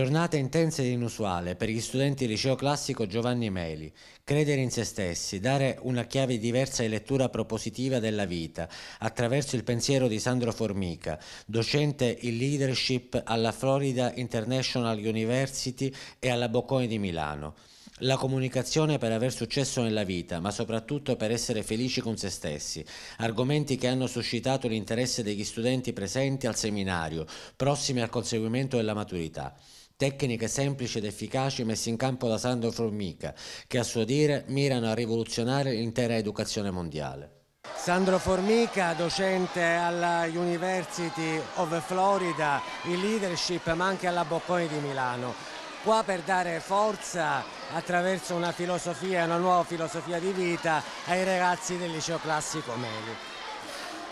Giornata intensa ed inusuale per gli studenti del liceo classico Giovanni Meli. Credere in se stessi, dare una chiave diversa e lettura propositiva della vita attraverso il pensiero di Sandro Formica, docente in leadership alla Florida International University e alla Bocconi di Milano. La comunicazione per aver successo nella vita, ma soprattutto per essere felici con se stessi, argomenti che hanno suscitato l'interesse degli studenti presenti al seminario, prossimi al conseguimento della maturità tecniche semplici ed efficaci messe in campo da Sandro Formica, che a suo dire mirano a rivoluzionare l'intera educazione mondiale. Sandro Formica, docente alla University of Florida in leadership ma anche alla Bocconi di Milano. Qua per dare forza attraverso una filosofia, una nuova filosofia di vita ai ragazzi del liceo classico Meli.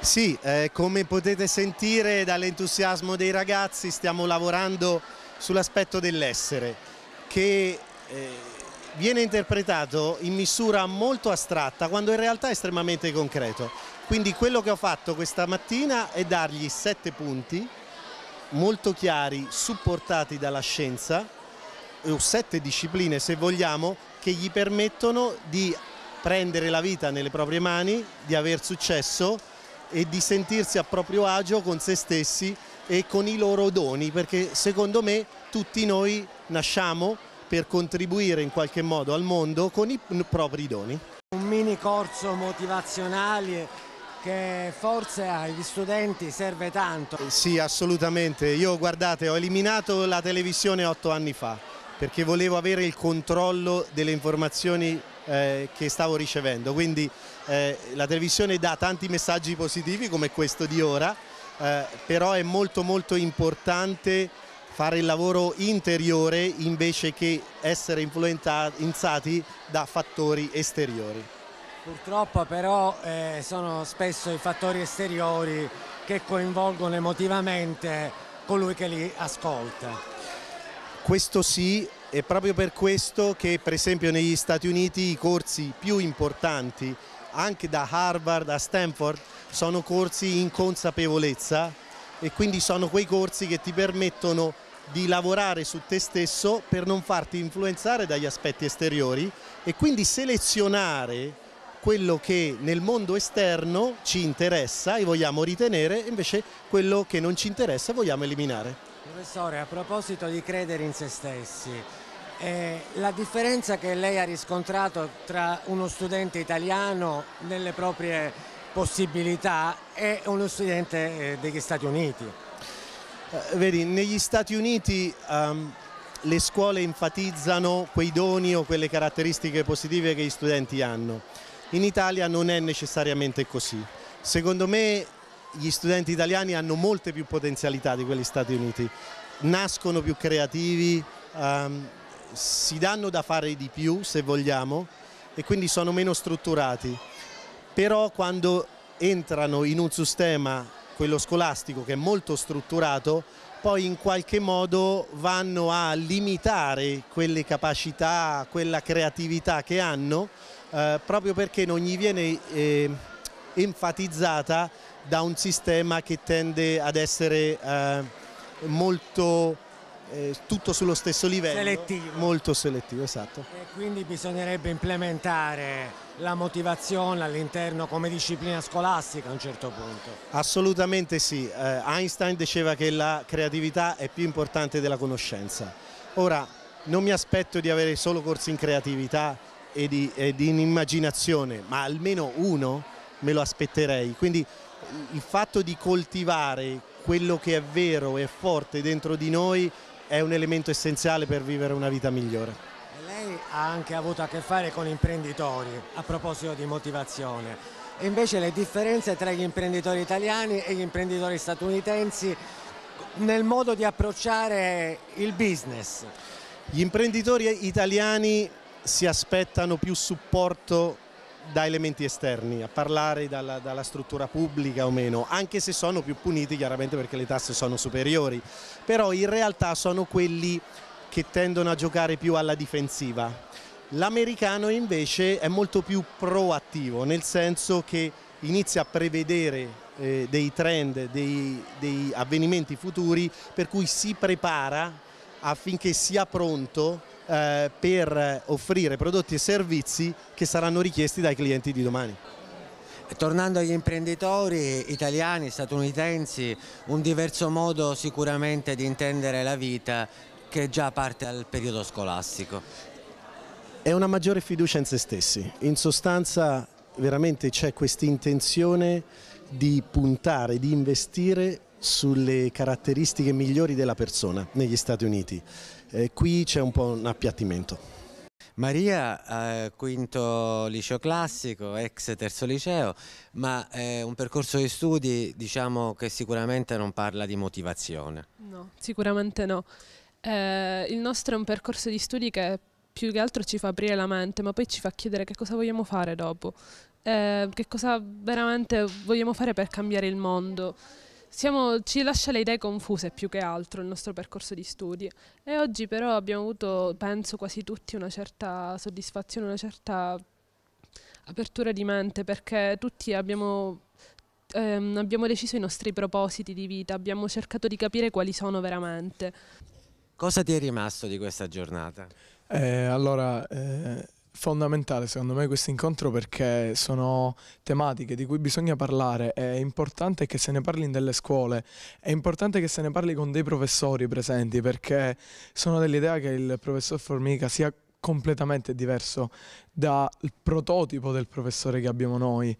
Sì, eh, come potete sentire dall'entusiasmo dei ragazzi stiamo lavorando sull'aspetto dell'essere che eh, viene interpretato in misura molto astratta quando in realtà è estremamente concreto. Quindi quello che ho fatto questa mattina è dargli sette punti molto chiari, supportati dalla scienza, o sette discipline se vogliamo, che gli permettono di prendere la vita nelle proprie mani, di aver successo e di sentirsi a proprio agio con se stessi e con i loro doni, perché secondo me tutti noi nasciamo per contribuire in qualche modo al mondo con i propri doni. Un mini corso motivazionale che forse agli studenti serve tanto. Eh, sì, assolutamente. Io guardate, ho eliminato la televisione otto anni fa perché volevo avere il controllo delle informazioni eh, che stavo ricevendo. Quindi eh, la televisione dà tanti messaggi positivi come questo di ora, eh, però è molto molto importante fare il lavoro interiore invece che essere influenzati da fattori esteriori. Purtroppo però eh, sono spesso i fattori esteriori che coinvolgono emotivamente colui che li ascolta. Questo sì, è proprio per questo che per esempio negli Stati Uniti i corsi più importanti, anche da Harvard a Stanford, sono corsi in consapevolezza e quindi sono quei corsi che ti permettono di lavorare su te stesso per non farti influenzare dagli aspetti esteriori e quindi selezionare quello che nel mondo esterno ci interessa e vogliamo ritenere, invece quello che non ci interessa e vogliamo eliminare. Professore, a proposito di credere in se stessi, eh, la differenza che lei ha riscontrato tra uno studente italiano nelle proprie possibilità è uno studente eh, degli Stati Uniti. Eh, vedi, negli Stati Uniti um, le scuole enfatizzano quei doni o quelle caratteristiche positive che gli studenti hanno. In Italia non è necessariamente così. Secondo me gli studenti italiani hanno molte più potenzialità di quelli Stati Uniti, nascono più creativi, um, si danno da fare di più se vogliamo e quindi sono meno strutturati però quando entrano in un sistema, quello scolastico, che è molto strutturato, poi in qualche modo vanno a limitare quelle capacità, quella creatività che hanno, eh, proprio perché non gli viene eh, enfatizzata da un sistema che tende ad essere eh, molto eh, tutto sullo stesso livello. Selettivo. Molto selettivo, esatto. E quindi bisognerebbe implementare la motivazione all'interno come disciplina scolastica a un certo punto. Assolutamente sì, eh, Einstein diceva che la creatività è più importante della conoscenza. Ora, non mi aspetto di avere solo corsi in creatività e di, e di in immaginazione, ma almeno uno me lo aspetterei. Quindi il fatto di coltivare quello che è vero e forte dentro di noi è un elemento essenziale per vivere una vita migliore lei ha anche avuto a che fare con imprenditori a proposito di motivazione e invece le differenze tra gli imprenditori italiani e gli imprenditori statunitensi nel modo di approcciare il business. Gli imprenditori italiani si aspettano più supporto da elementi esterni, a parlare dalla, dalla, struttura pubblica o meno, anche se sono più puniti chiaramente perché le tasse sono superiori, però in realtà sono quelli che tendono a giocare più alla difensiva. L'americano invece è molto più proattivo, nel senso che inizia a prevedere eh, dei trend, dei, dei avvenimenti futuri, per cui si prepara affinché sia pronto eh, per offrire prodotti e servizi che saranno richiesti dai clienti di domani. Tornando agli imprenditori italiani, statunitensi, un diverso modo sicuramente di intendere la vita che già parte dal periodo scolastico. È una maggiore fiducia in se stessi, in sostanza veramente c'è questa intenzione di puntare, di investire sulle caratteristiche migliori della persona negli Stati Uniti. Eh, qui c'è un po' un appiattimento. Maria, eh, quinto liceo classico, ex terzo liceo, ma è eh, un percorso di studi diciamo che sicuramente non parla di motivazione. No, sicuramente no. Eh, il nostro è un percorso di studi che più che altro ci fa aprire la mente, ma poi ci fa chiedere che cosa vogliamo fare dopo, eh, che cosa veramente vogliamo fare per cambiare il mondo. Siamo, ci lascia le idee confuse più che altro il nostro percorso di studi e oggi però abbiamo avuto, penso quasi tutti, una certa soddisfazione, una certa apertura di mente perché tutti abbiamo, ehm, abbiamo deciso i nostri propositi di vita, abbiamo cercato di capire quali sono veramente. Cosa ti è rimasto di questa giornata? Eh, allora, eh, fondamentale secondo me questo incontro perché sono tematiche di cui bisogna parlare, è importante che se ne parli nelle scuole, è importante che se ne parli con dei professori presenti perché sono dell'idea che il professor Formica sia completamente diverso dal prototipo del professore che abbiamo noi.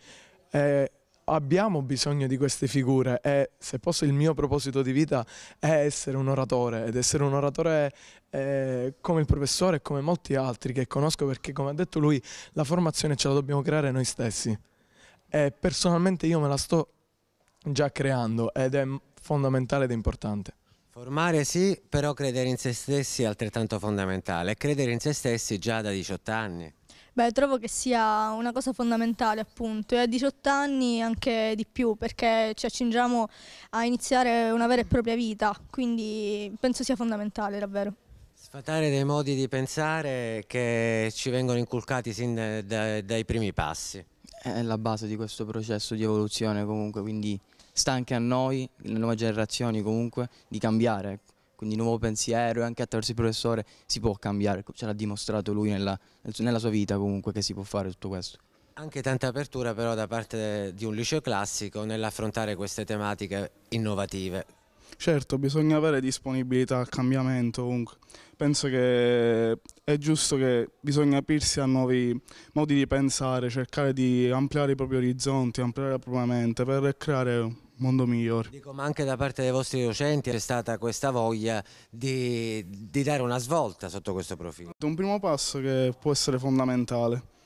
È abbiamo bisogno di queste figure e se posso il mio proposito di vita è essere un oratore ed essere un oratore eh, come il professore e come molti altri che conosco perché come ha detto lui la formazione ce la dobbiamo creare noi stessi e personalmente io me la sto già creando ed è fondamentale ed importante. Formare sì, però credere in se stessi è altrettanto fondamentale. Credere in se stessi già da 18 anni. Beh, trovo che sia una cosa fondamentale appunto e a 18 anni anche di più perché ci accingiamo a iniziare una vera e propria vita, quindi penso sia fondamentale davvero. Sfatare dei modi di pensare che ci vengono inculcati sin dai, dai primi passi. È la base di questo processo di evoluzione comunque, quindi sta anche a noi, le nuove generazioni comunque, di cambiare quindi nuovo pensiero e anche attraverso il professore si può cambiare, ce l'ha dimostrato lui nella, nella sua vita comunque che si può fare tutto questo anche tanta apertura però da parte di un liceo classico nell'affrontare queste tematiche innovative Certo, bisogna avere disponibilità al cambiamento comunque. Penso che è giusto che bisogna aprirsi a nuovi modi di pensare, cercare di ampliare i propri orizzonti, ampliare la propria mente per creare un mondo migliore. Dico, ma anche da parte dei vostri docenti c'è stata questa voglia di, di dare una svolta sotto questo profilo. Un primo passo che può essere fondamentale.